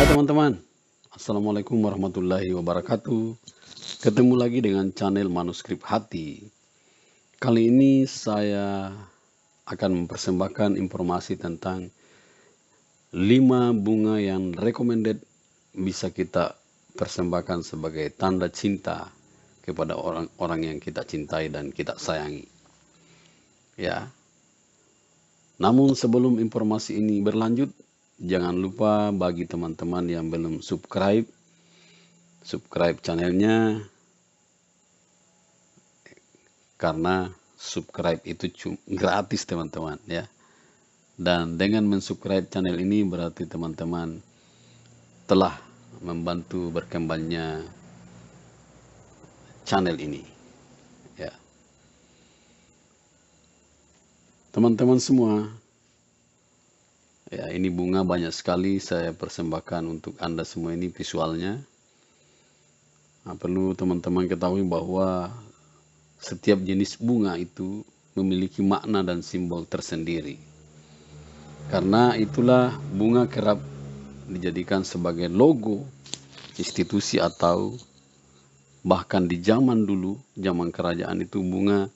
Hai teman-teman, Assalamualaikum warahmatullahi wabarakatuh Ketemu lagi dengan channel Manuskrip Hati Kali ini saya akan mempersembahkan informasi tentang 5 bunga yang recommended bisa kita persembahkan sebagai tanda cinta kepada orang-orang yang kita cintai dan kita sayangi. Ya. Namun sebelum informasi ini berlanjut, Jangan lupa bagi teman-teman yang belum subscribe, subscribe channelnya karena subscribe itu cuma gratis teman-teman ya. Dan dengan mensubscribe channel ini berarti teman-teman telah membantu berkembangnya channel ini. Ya. Teman-teman semua, Ya, ini bunga banyak sekali saya persembahkan untuk Anda semua ini visualnya. Nah, perlu teman-teman ketahui bahwa setiap jenis bunga itu memiliki makna dan simbol tersendiri. Karena itulah bunga kerap dijadikan sebagai logo institusi atau bahkan di zaman dulu, zaman kerajaan itu bunga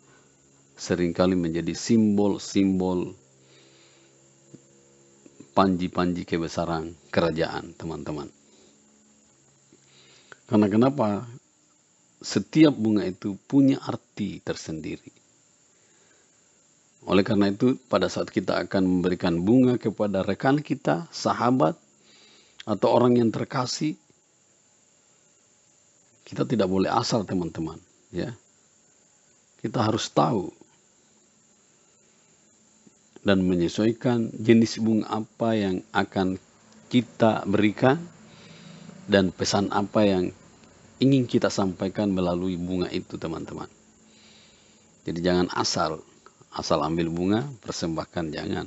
seringkali menjadi simbol-simbol panji-panji kebesaran kerajaan, teman-teman. Karena kenapa? Setiap bunga itu punya arti tersendiri. Oleh karena itu, pada saat kita akan memberikan bunga kepada rekan kita, sahabat, atau orang yang terkasih, kita tidak boleh asal teman-teman, ya. Kita harus tahu dan menyesuaikan jenis bunga apa yang akan kita berikan dan pesan apa yang ingin kita sampaikan melalui bunga itu teman-teman. Jadi jangan asal asal ambil bunga persembahkan jangan.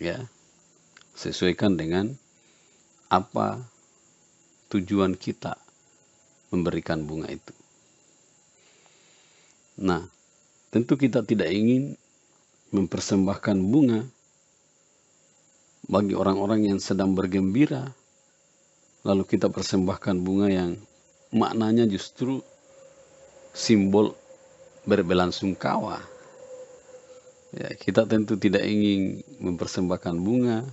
Ya. Sesuaikan dengan apa tujuan kita memberikan bunga itu. Nah, tentu kita tidak ingin mempersembahkan bunga bagi orang-orang yang sedang bergembira, lalu kita persembahkan bunga yang maknanya justru simbol kawa. Ya, kita tentu tidak ingin mempersembahkan bunga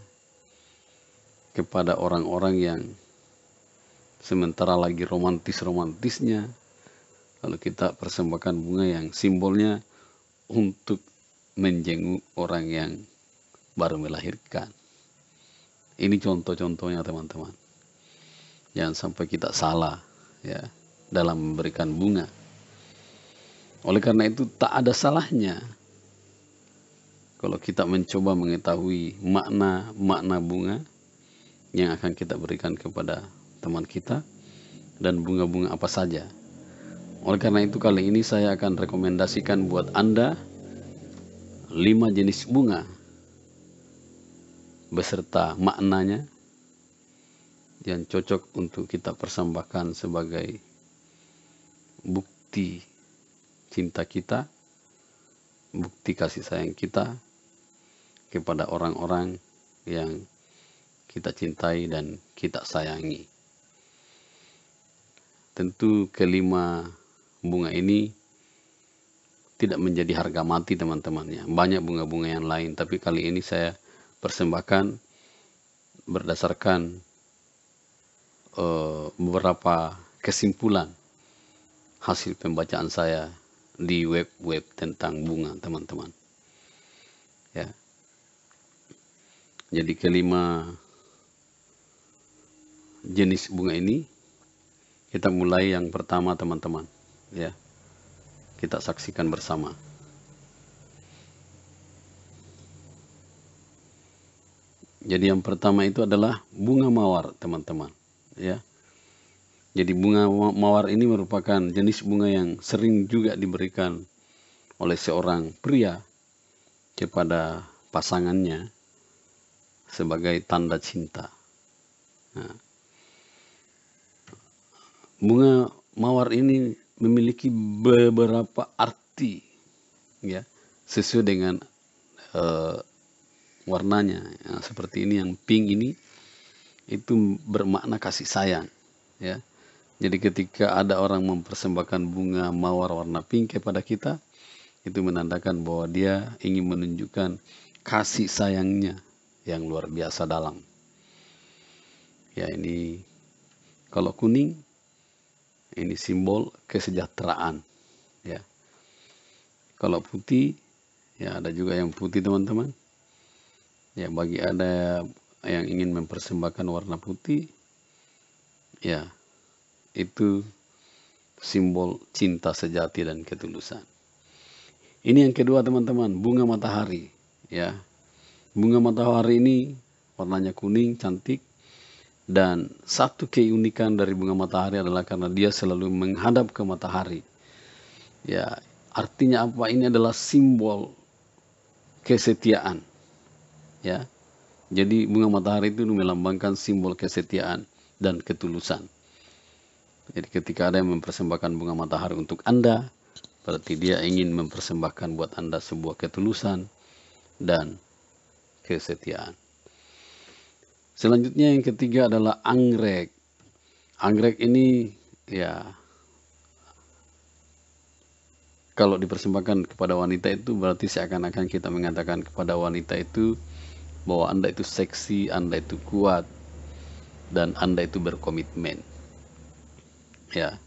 kepada orang-orang yang sementara lagi romantis-romantisnya, lalu kita persembahkan bunga yang simbolnya untuk menjenguk orang yang baru melahirkan. Ini contoh-contohnya teman-teman. Jangan sampai kita salah ya dalam memberikan bunga. Oleh karena itu tak ada salahnya kalau kita mencoba mengetahui makna-makna bunga yang akan kita berikan kepada teman kita dan bunga-bunga apa saja. Oleh karena itu kali ini saya akan rekomendasikan buat Anda lima jenis bunga beserta maknanya yang cocok untuk kita persembahkan sebagai bukti cinta kita, bukti kasih sayang kita kepada orang-orang yang kita cintai dan kita sayangi. Tentu kelima bunga ini tidak menjadi harga mati teman-temannya. Banyak bunga-bunga yang lain, tapi kali ini saya persembahkan berdasarkan uh, beberapa kesimpulan hasil pembacaan saya di web-web tentang bunga, teman-teman. Ya. Jadi kelima jenis bunga ini kita mulai yang pertama, teman-teman, ya kita saksikan bersama. Jadi yang pertama itu adalah bunga mawar, teman-teman, ya. Jadi bunga mawar ini merupakan jenis bunga yang sering juga diberikan oleh seorang pria kepada pasangannya sebagai tanda cinta. Nah, bunga mawar ini memiliki beberapa arti ya sesuai dengan uh, warnanya ya, seperti ini yang pink ini itu bermakna kasih sayang ya jadi ketika ada orang mempersembahkan bunga mawar warna pink kepada kita itu menandakan bahwa dia ingin menunjukkan kasih sayangnya yang luar biasa dalam ya ini kalau kuning ini simbol kesejahteraan. Ya. Kalau putih, ya ada juga yang putih teman-teman. Ya bagi ada yang ingin mempersembahkan warna putih, ya itu simbol cinta sejati dan ketulusan. Ini yang kedua teman-teman, bunga matahari. Ya, bunga matahari ini warnanya kuning cantik dan satu keunikan dari bunga matahari adalah karena dia selalu menghadap ke matahari. Ya, artinya apa? Ini adalah simbol kesetiaan. Ya. Jadi bunga matahari itu melambangkan simbol kesetiaan dan ketulusan. Jadi ketika ada yang mempersembahkan bunga matahari untuk Anda, berarti dia ingin mempersembahkan buat Anda sebuah ketulusan dan kesetiaan. Selanjutnya yang ketiga adalah anggrek. Anggrek ini ya kalau dipersembahkan kepada wanita itu berarti seakan-akan kita mengatakan kepada wanita itu bahwa Anda itu seksi, Anda itu kuat dan Anda itu berkomitmen. Ya.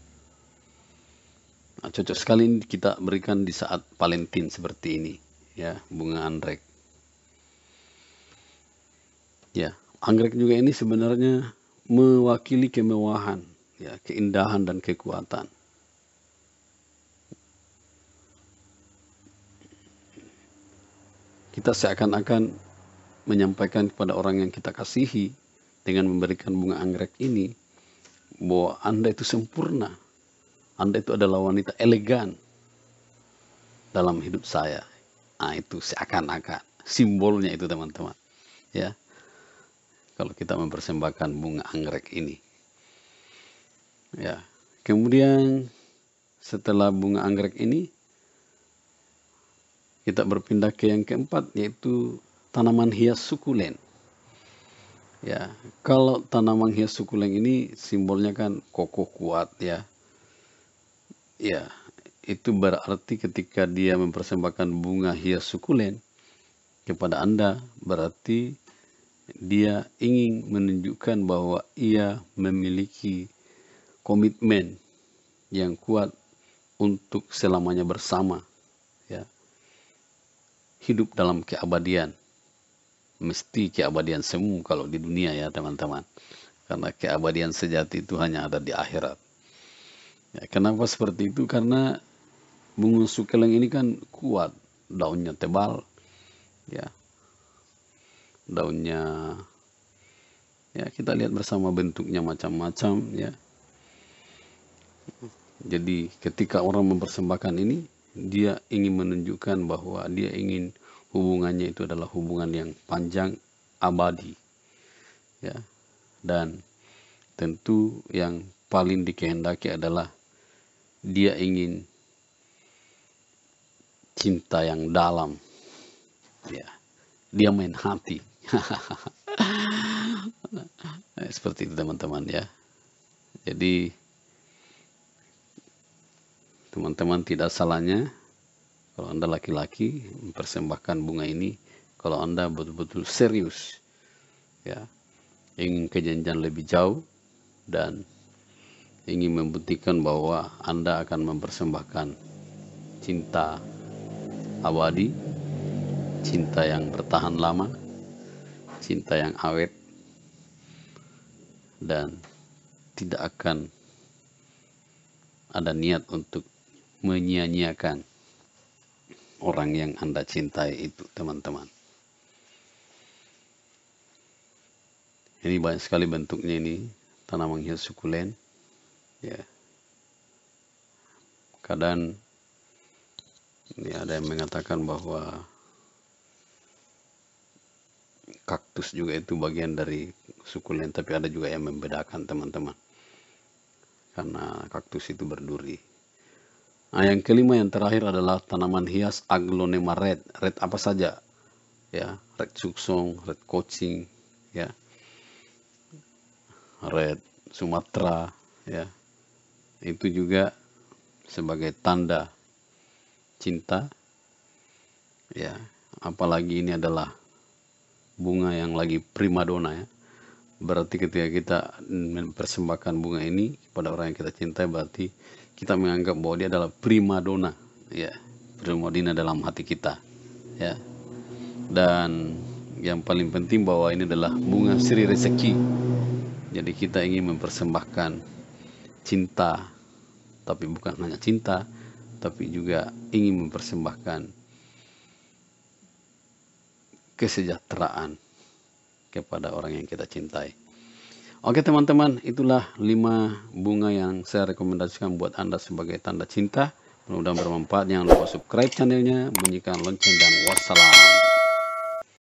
Nah, cocok sekali ini kita berikan di saat Valentine seperti ini, ya, bunga anggrek. Ya anggrek juga ini sebenarnya mewakili kemewahan, ya, keindahan dan kekuatan. Kita seakan-akan menyampaikan kepada orang yang kita kasihi dengan memberikan bunga anggrek ini bahwa Anda itu sempurna. Anda itu adalah wanita elegan dalam hidup saya. Nah, itu seakan-akan simbolnya itu teman-teman. Ya kalau kita mempersembahkan bunga anggrek ini. Ya, kemudian setelah bunga anggrek ini kita berpindah ke yang keempat yaitu tanaman hias sukulen. Ya, kalau tanaman hias sukulen ini simbolnya kan kokoh kuat ya. Ya, itu berarti ketika dia mempersembahkan bunga hias sukulen kepada Anda berarti dia ingin menunjukkan bahwa ia memiliki komitmen yang kuat untuk selamanya bersama ya hidup dalam keabadian mesti keabadian semua kalau di dunia ya teman-teman karena keabadian sejati itu hanya ada di akhirat ya, kenapa seperti itu karena bunga sukeleng ini kan kuat daunnya tebal ya daunnya ya kita lihat bersama bentuknya macam-macam ya jadi ketika orang mempersembahkan ini dia ingin menunjukkan bahwa dia ingin hubungannya itu adalah hubungan yang panjang abadi ya dan tentu yang paling dikehendaki adalah dia ingin cinta yang dalam ya dia main hati Nah, seperti itu teman-teman ya. Jadi teman-teman tidak salahnya kalau Anda laki-laki mempersembahkan bunga ini kalau Anda betul-betul serius ya ingin kejanjian lebih jauh dan ingin membuktikan bahwa Anda akan mempersembahkan cinta abadi, cinta yang bertahan lama cinta yang awet dan tidak akan ada niat untuk menyia-nyiakan orang yang Anda cintai itu, teman-teman. Ini banyak sekali bentuknya ini, tanaman hias sukulen. Ya. Kadang ini ada yang mengatakan bahwa kaktus juga itu bagian dari lain tapi ada juga yang membedakan teman-teman karena kaktus itu berduri nah yang kelima yang terakhir adalah tanaman hias aglonema red red apa saja ya red suksong red coaching ya red Sumatera ya itu juga sebagai tanda cinta ya apalagi ini adalah bunga yang lagi primadona ya berarti ketika kita mempersembahkan bunga ini kepada orang yang kita cintai berarti kita menganggap bahwa dia adalah primadona ya primadona dalam hati kita ya dan yang paling penting bahwa ini adalah bunga siri rezeki jadi kita ingin mempersembahkan cinta tapi bukan hanya cinta tapi juga ingin mempersembahkan kesejahteraan kepada orang yang kita cintai. Oke teman-teman, itulah lima bunga yang saya rekomendasikan buat Anda sebagai tanda cinta. Mudah-mudahan bermanfaat. Jangan lupa subscribe channelnya, bunyikan lonceng, dan wassalam.